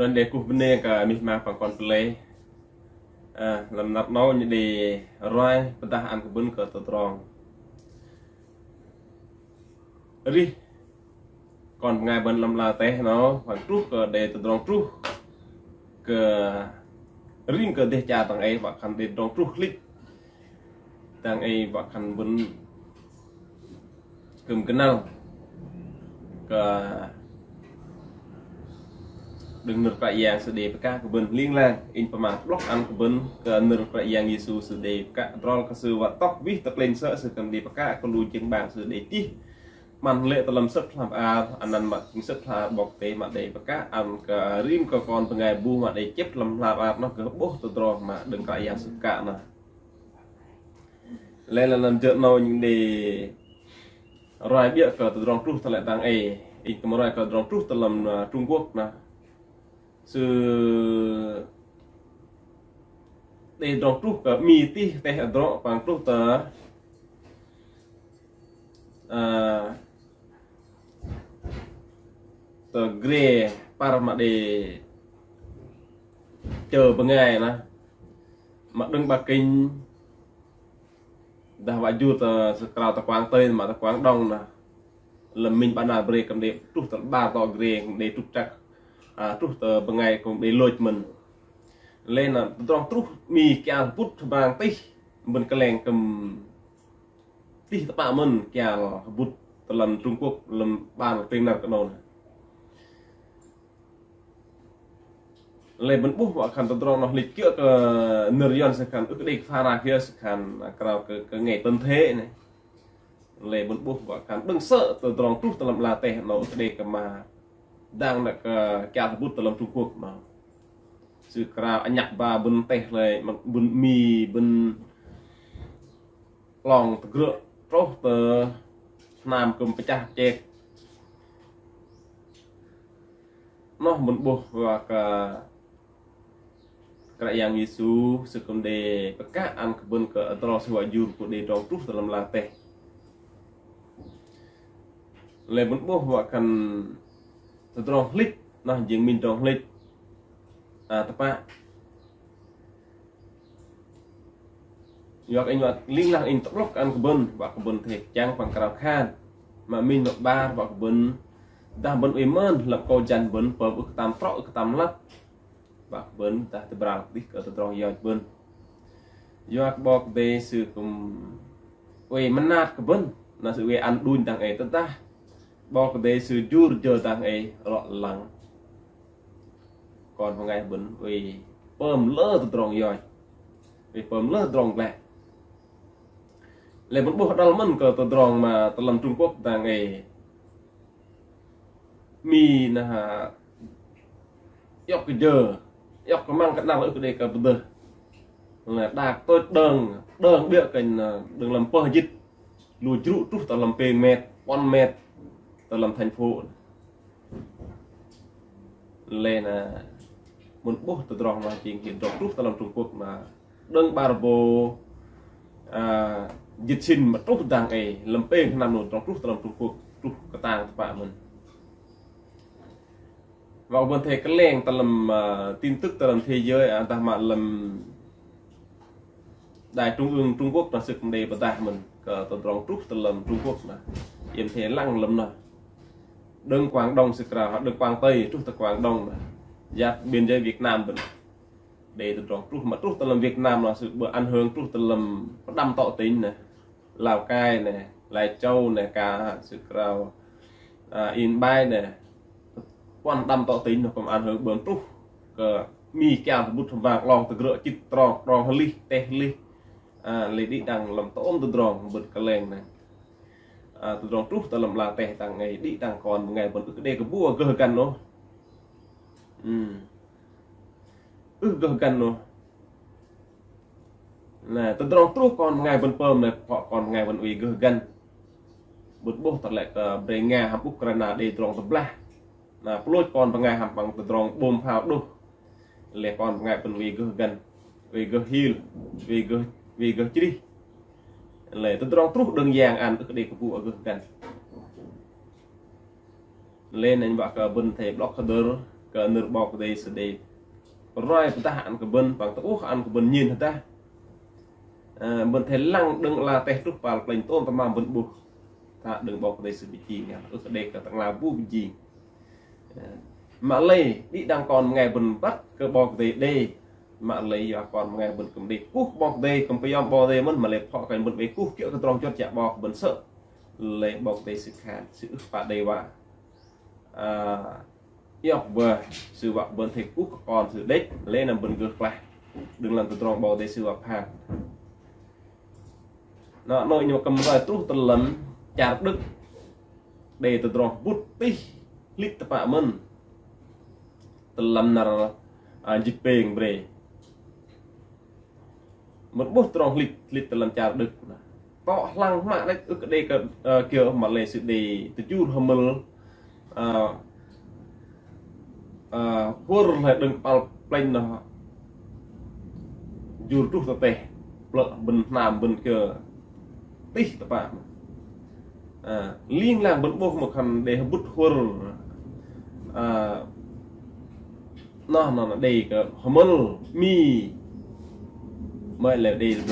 donde kuhbne ka misma pangkon play ah lam nat no ni di roi petah an kebun ke totrong ri còn ngày bên lâm la té nó phải trước để từ trong trước ke riêng ke để cha tăng ấy và khăn để trong trước click tăng ấy và khăn bên cầm cái nào ke dengan perayaan sedih peka keben linglang in pemang blok an keben ke dengan perayaan Yesus sedih peka drol ke sewa tok wih teklen se sekam di peka kelu jeng bang sedih tih man le telam se plam a anan mak jeng se pla bok te mak dei peka an ke rim ke kon pengai bu mak dei cep lem lap a no ke boh to drol mak dengan perayaan suka na le le lam jek no nying de rai bia ke to drol tuh telek tang e ik kemarai ke drol tuh telam trung quốc na sự để đọc trúc cả mì tí để hạt đọc bằng trúc ta à tờ gre par mà để chờ bằng ngày nè mà đừng bạc kinh đã vài chút tờ tờ quán tên mà tờ quán đông nè là mình bạn nào bề cầm đẹp trúc tờ ba tờ gre để trúc chắc អាទ្រុសតើបងៃកុំបេលួចមិនលេនត្រង់ទ្រុសមីកាពុទ្ធបាងតិមិនកលែងកំទីតបាមិនកាពុទ្ធតលំទ្រុងគុកលំបានពេញណាត់កណូនលេមិនបុះអខាន់ត្រង់នោះលិកកនរយនសកាន់អឹកដេកហ្វារាគៀសកាន់ក្រៅកងៃតន្ទេណាលេមិនបុះអខាន់ដឹងសើត្រង់ទ្រុសតលំឡាទេនៅដេកកម៉ា đang là kẻ bút từ lòng Trung Quốc mà sự cả anh nhạc bà bên teh này mà bên mì bên lòng từ cửa rốt từ nam cầm phải chặt chết nó mình buộc và cả kerajaan Yesu sekunde pekaan kebun ke terus wajur ku de dong terus dalam latih. Lebih buah akan ទៅត្រង់ផ្លិចណាយើងមានត្រង់ផ្លិចអាតបៈយកអញអត់លីងឡាអញត្រកអានកបិនបាក់កបិនទេចាំងខាងក្រៅខានមកមីងមកបាបាក់កបិនតាបិនអ៊ីម៉ានលកោចាន់បិនបើអ៊ឹកតាមប្រក់អ៊ឹកតាមឡាក់បាក់បិនតាទៅប្រាំនេះក៏ទៅត្រង់យកបិនយកបកទេសឺគុំអុយមណាតកបិនណាសឺវាអានឌូនទាំងអេតតា bọc đề sư dùr chờ tăng ấy lọt lắng còn hôm ai bấn vì bơm lỡ tự tròn rồi vì bơm lỡ tròn bạc lại bấn bốc đal mân cờ tự tròn mà tự lần Trung Quốc tăng ấy mi na ha yok giờ yok mang cái năng ở cái đây cả bờ là đạt tôi đường đường địa cảnh ờ, đường làm pơ dịch lùi trụ trúc tao làm pê mệt con mệt លំផែនភូលេណាមុនបុះទៅត្រង់មកជាងគេត្រង់ព្រោះទៅលំទ្រពុកមកដឹងបារពោអឺយិតឈិនមកទុះតាំងអេលំពេងឆ្នាំនោះត្រង់ព្រោះទៅលំទ្រពុកព្រោះកតាងបាក់មុនមកបន្តែកលែងតលំទីនទឹកតលំធាយើអន្តមកលំដែលទ្រង់អឹងទ្រង់ពុកប្រសិទ្ធមិនដេបតាស់មិនក៏ទៅត្រង់ព្រោះទៅលំទ្រពុកណាយិមធាឡើងលំណាស់ដឹងក្វាងដុងសិក្រាហើយដឹងក្វាងទៅទោះតែក្វាងដុងយ៉ាប់មានយាយវៀតណាមទៅដេទៅត្រង់ព្រោះមកព្រោះតលឹមវៀតណាមឡោះបើអានហឿងព្រោះតលឹមផ្ដាំតកទីញណាឡាវកាយណាឡែចោណាការសិក្រាអ៊ីនបាយណាពាន់ដាំតកទីញនោះកុំអានហឿងបើព្រោះក៏មីកាលពុទ្ធវាកឡងទៅក្រកចិត្តត្រង់ត្រង់លិះតេះលិះអាលេឌីដាំងលំតអ៊ំទៅត្រង់បឹកកលែងណា tudong tuh dalam latih tangai di tangkon mengai pun gede kebu ke kan no hmm eh ke kan no nah tudong tuh kon mengai pun pem le pok kon mengai pun ui ke kan bột bột thật lại tờ bề nga hàm Ukraine để trong tập la là plot con bằng ngày hàm bằng tờ trong bom hào đô lệ con bằng ngày phần vì gần vì gần hill vì gần vì gần chỉ Lệ tôi trong trúc đừng giang ăn ức đi cụ ở gần gần lên anh bảo cả bên thế blocker cả nửa bọc đây sẽ đây rồi ta hạn cả bên bằng ta uống ăn cả bên nhìn ta bên thế lăng đừng là teh trúc vào lệnh tôm ta mà bên bụt ta đừng bọc đây sẽ bị gì nhá ức đây cả tặng là bu bị gì mà lê đi đang còn ngày bên bắt cơ bọc đây đây មកលីអត់ប៉ុនមួយបិនកំឌីគូបោះដេកំពីអំបោទេមិនមកលេផកកៃមិនវេគូជឿកត្រង់ជត់ចាក់បោបិនសើលេបោកទេសិក្ខាជឿបដេវ៉ាអឺយកវើសឺវ៉ាបិនទេគូកប៉ុនសឺដេកលេនឹងបិនគឺខ្លះដឹងឡើងត្រង់បោទេសឺវ៉ាផាណោដូចខ្ញុំកំដល់ទ្រុសតលិនចារដឹកដេត្រង់ពុតពីលិតបៈមិនតលិនណារជីពេងប្រេមិនបុះត្រង់លិតលិតតលំចារដឹកណាតក់ខ្លាំងម៉ាក់នេះអឹកដេកគៀម៉ាឡេស៊ីដេតយូរហមលអឺអឺហួរហើយដឹងប៉លផ្លេងនោះយូរទុះតទេផ្លឹកមិនណាមមិនគើតិចតបាអឺលៀងឡើងមិនបុះមកខាងដេហបុតហួរអឺណោះណោះដេកហមលមីមើលលើដេរង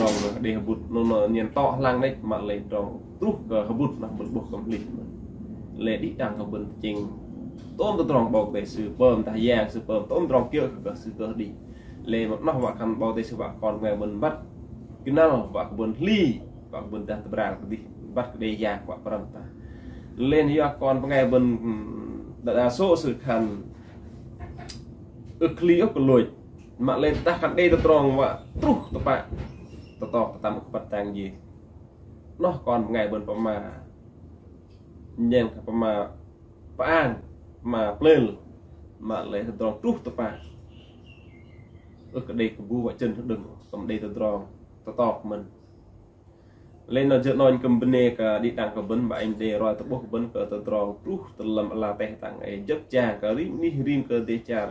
ដេហបុតនោះញៀនតោះឡើងនេះមកលេត្រង់ទ្រុះក៏ហបុតណាស់បុតកំភ្លេចលេឌីតាំងកបុនជិងតូនទៅត្រង់បោកទេស៊ឺពើមតាយ៉ាងស៊ឺពើមតូនត្រង់គៀកក៏ស៊ឺក៏ឌីលេមកណោះវាក់ខាន់បោកទេស៊ឺវាក់កនវាមិនបាត់គឺណាវាក់កបុនលីវាក់កបុនតាត្រាលឌីបាត់ដេយ៉ាងវាក់ប្រំតាលេនយកកនងៃបុនដដាសូស៊ឺខាន់អឺគ្លីអកលួយម៉ាក់លេតះកាន់ដេទៅត្រង់វ៉ាទ្រុសតបតតតាមបាត់តាំងយីនោះកនងៃបនប្រមាញ៉ែងប្រមាប្អានមកភ្លើលមកលេទៅត្រង់ទ្រុសតបាអឺកដេកប៊ូវ៉ាចិនដឹងសំដេទៅត្រង់តតមិនលេនៅជិតនោះកំពនេកាឌីតាំងកបិនបើអញទេរាល់តបុកបិនក៏ទៅត្រង់ទ្រុសទលំអឡាទេតាំងអេយឹកចាក៏រីនេះរីមក៏ទេចារ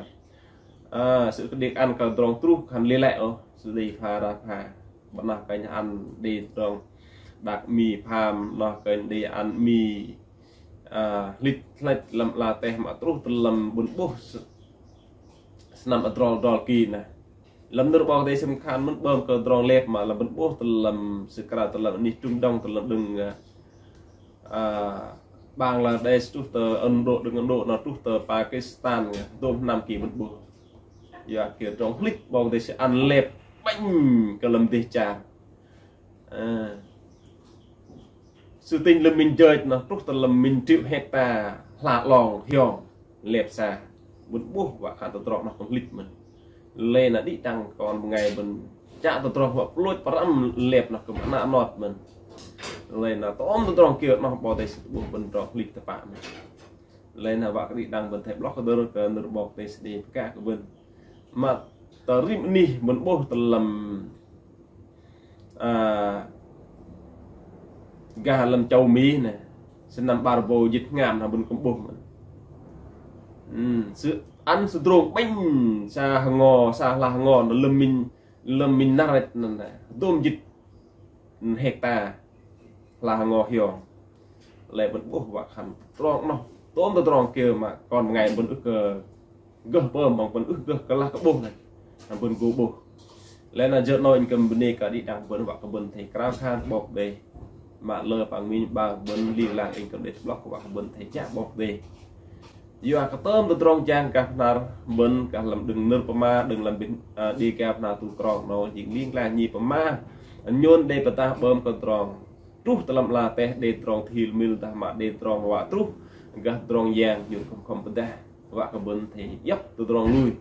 à, sự điệt ăn cả trong tru khăn lê lẹ ô sự đi pha ra pha bọn nào cái ăn đi trong đặt mì phàm nó cái đi ăn mì à lít lít làm là teh mà tru từ làm bún bố nằm ở trong đó kỳ nè làm nước bao đây xem khăn mất bơm cờ trong lẹp mà làm bún bố từ làm sự cả từ làm đi trung đông từ làm đừng à បាងឡាដេសទុះទៅឥណ្ឌូដឹងឥណ្ឌូនៅទុះទៅប៉ាគីស្ថានទុំឆ្នាំគីមិនបុះយកគេត្រង់ភ្លេចបងទេអានលេបបាញ់កលំទេចាអឺសុទិញលំមីនជើចណោះព្រោះតលំមីនជីបហេតាផ្លាតឡងហៀងលេបសាមិនបួសវាក់តត្រកណោះកំភ្លេចមិនលេណាឌីតាំងកនថ្ងៃមិនចាក់តត្រកវាក់លួចប្រាំលេបណោះកំណាណត់មិនលេណាតអមតត្រកគេណោះបទេបុមិនត្រកភ្លេចតបាក់មិនលេណាវាក់ឌីតាំងបន្តែប្លុកក៏ដល់របស់ទេស្ដីផ្កាក៏វិញមកតរីបនេះមិនបោះតលឹមអឺកាលឹមចៅមីណាសិនំបារវោយិតងាមថាមិនកំបុះមិនអឺសឺអានសទ្រងបិញសាហងសាឡាហងនៅលឹមមីនលឹមមីនណារ៉េតណាដូមយិតហេកតាឡាហងហៀងលែមិនបុះវាក់ខាន់ត្រង់នោះតោមទៅត្រង់គេមកកនមួយថ្ងៃមិនអឺ gah pem bang pun uh gah kalah kebuh lah ampun kubuh lên là giờ nói cầm bên này cả đi đang bên bạc bên thấy krab khan bọc đây mà lơ bằng mình bà bên liên lạc anh cầm để block của bạc bên thấy chạm bọc đây dù à cái tôm tôi trong trang cả nào bên cả làm đừng nơ pama đừng làm bên đi cả nào tụ krong nó chỉ liên lạc nhị pama nhôn đây bà ta bơm con tròn trúc ta làm là teh đây tròn thiêu mil ta mà đây tròn và trúc gah tròn giang dùng không không bên ta và cả bên thì dốc từ tròn lui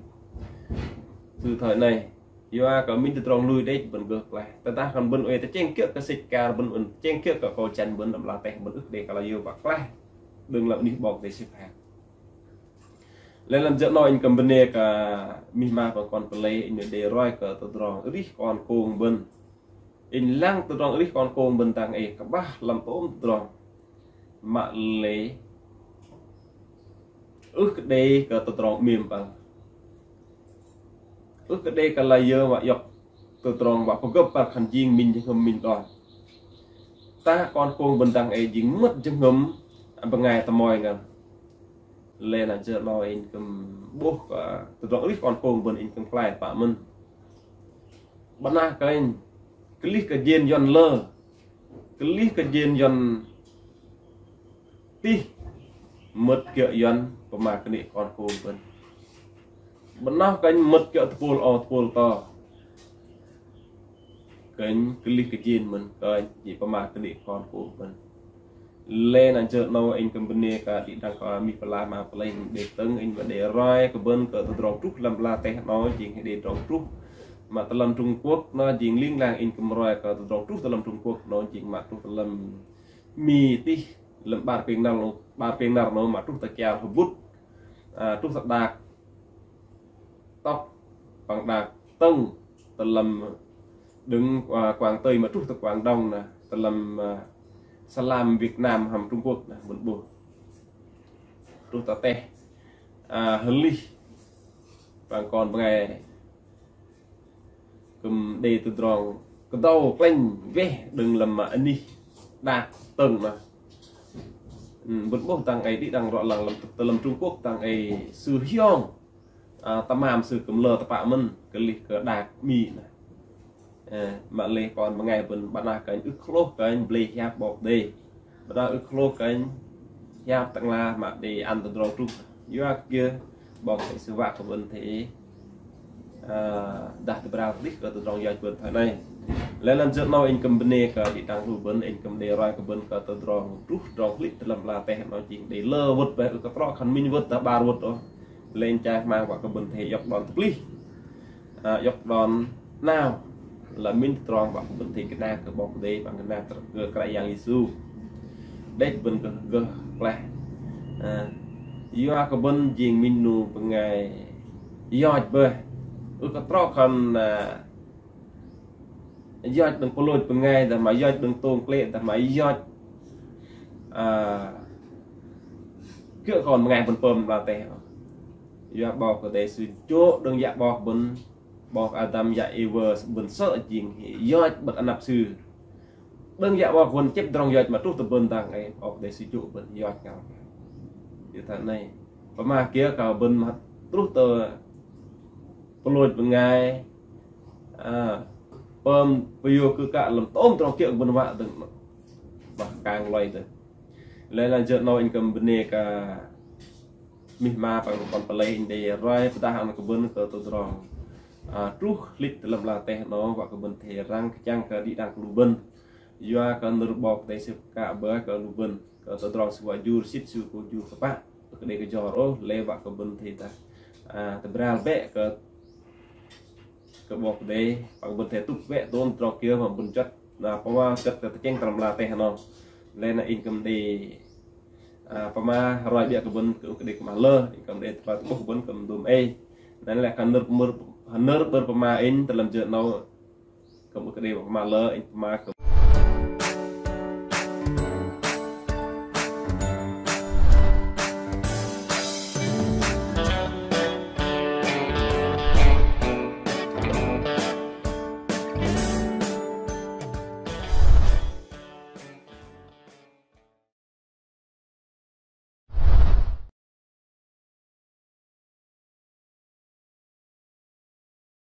từ thời này do cả mình từ tròn lui đấy bên ngược lại ta ta còn bên ấy ta chen kia cái xịt cả bên bên chen kia cả cầu chân bên làm là tay bên ức để cả là yêu và lại đừng làm đi bọc để xịt hàng lên làm dễ nói cầm bên này cả mình mà còn còn play in để rồi cả từ tròn rít còn cùng bên in lang từ tròn rít còn cùng bên tàng ấy cả ba làm ôm tròn mà lấy អ៊ឹសក្ដេក៏ទៅត្រង់មៀមបាទអ៊ឹសក្ដេក៏ឡាយយើមកយកទៅត្រង់មកប្រកបបាត់ខាន់ជីងមីងជាងខ្ញុំមីងដល់តាកូនកងបន្តាំងអេជីងមិត្តជាងខ្ញុំបងងាយតមយងលេណាជើឡោអេខ្ញុំបុះក៏ទៅត្រង់អ៊ឹសកូនកងបន្អេខ្ញុំផ្លែបាក់មិនបណ្ណាកែងក្លិះក៏យេនយន់លើក្លិះក៏យេនយន់ទីមិត្តកយន់ប្រមាគ្នាកូនកូនពិនបណ្ណោះកាញ់មិត្តចកទួលអទួលតកាញ់ក្លិកជានមិនកាញ់ជាប្រមាគ្នាកូនកូនពិនលែនអញ្ជើណូអេងកំពនីកាទីដល់ក៏មីប្លាមកប្លែងដេតឹងអេងវដេរ៉ៃកបិនក៏ទៅត្រង់ទុះលំឡាតេណូជាងដេត្រង់ទុះមកតលំទ្រុងគួកណូជាងលីងឡាងអេងកំរយក៏ទៅត្រង់ទុះតលំទ្រុងគួកណូជាងមកទុះតលំមីទីលំបាតពេងណាល់បាតពេងណាល់ណូមកទុះតកែវវុទ្ធ Ờ, trung sạc đạc tóc bằng đạc tân tờ lầm đứng à, quảng tây mà trung sạc quảng đông nè tờ lầm à, ờ, salam việt nam hầm trung quốc nè một buồn trung sạc tè à, hân ly và còn ngày cầm đề từ drong cầm đầu quanh về đừng lầm mà anh đi đạt từng mà berboh tang ai ti tang ro lang lam telam trung quốc tang ai sư hiong à tamam sư cầm lơ tapa men cái li cái đạt mi nè à mà lê còn một ngày bên bạn nào cái ức khlo cái anh ble hiap bọc đi bạn nào ức khlo cái anh hiap tang la mà đi ăn tờ ro trung yak kia bọc cái sư vạc của bên thế à đạt bra đích cái tờ ro yak bên thời này Lalan jat nau en kembene ka di tang hu ben en kembene rai ka ben ka to drong ruh drong klik dalam la teh nau jing de le wut ba ka tro kan min wut ta bar wut to len cha ma wa ka ben the yok don plih yok don nau là min trong và bên thì cái na cái bọc đê bằng cái na cái cái yang isu đấy bên cái cái là à yêu à cái bên riêng min nu bằng ngày yêu bơ ước cái trọ khăn à យោជនឹងពលូចពងៃតែមកយោជនឹងតូងក្លេតែមកយោជអឺគឺកូនមួយថ្ងៃ7ដល់ទេយោបោកទេសុជោដឹងយ៉ាបោកបុនបោកអាដាមយ៉ាអេវើសបុនសើជីងយោជបឹកអណាប់ស៊ឺដឹងយ៉ាបោកវុនចិត្តត្រង់យោជមកទុះតបុនតាំងឯបោកទេសុជោបុនយោជកោយថាណៃប្រមាគៀកោបុនមកទ្រុះទៅពលូចមួយថ្ងៃអឺពើមពយោគឺកលំតោមត្រង់គៀកបុនវ៉ាទាំងបោះកាងលុយទៅលែងជើណូអ៊ីនកំពនីកាមីម៉ាបងប៉ុនបលេអ៊ីនដេរយផ្ដាស់អង្គកបុនក៏ទៅត្រង់អាទ្រុះលិតលំឡាទេសណងវកបុនធេរាំងចាំងកាឌីដាំងគ្រូបិនយោកានរបបទេសកាបើក៏លូបិនក៏ទៅត្រង់ស្វយូរស៊ីតស៊ូគូយូកបាក់ក្ដីកយោរអូលេវកបុនធេតាអាតប្រាលបេក៏របស់ប្រទេសបើមិនតែទុកវៈតូនត្រកៀមកមិនចិត្តណាប្រហែលចិត្តតែចេញត្រំឡាទេហ្នឹងលែនអ៊ីនកំឌីអាប្រមារយបៀកបុនគឺគេកំលើកំដេតបាត់បុបុនកំដុំអេนั่นแหละคันนึกมือคันนึกเปิดประมาณอินตะลันเจอเราก็มือกระเดียวประมาณเลอประมาณ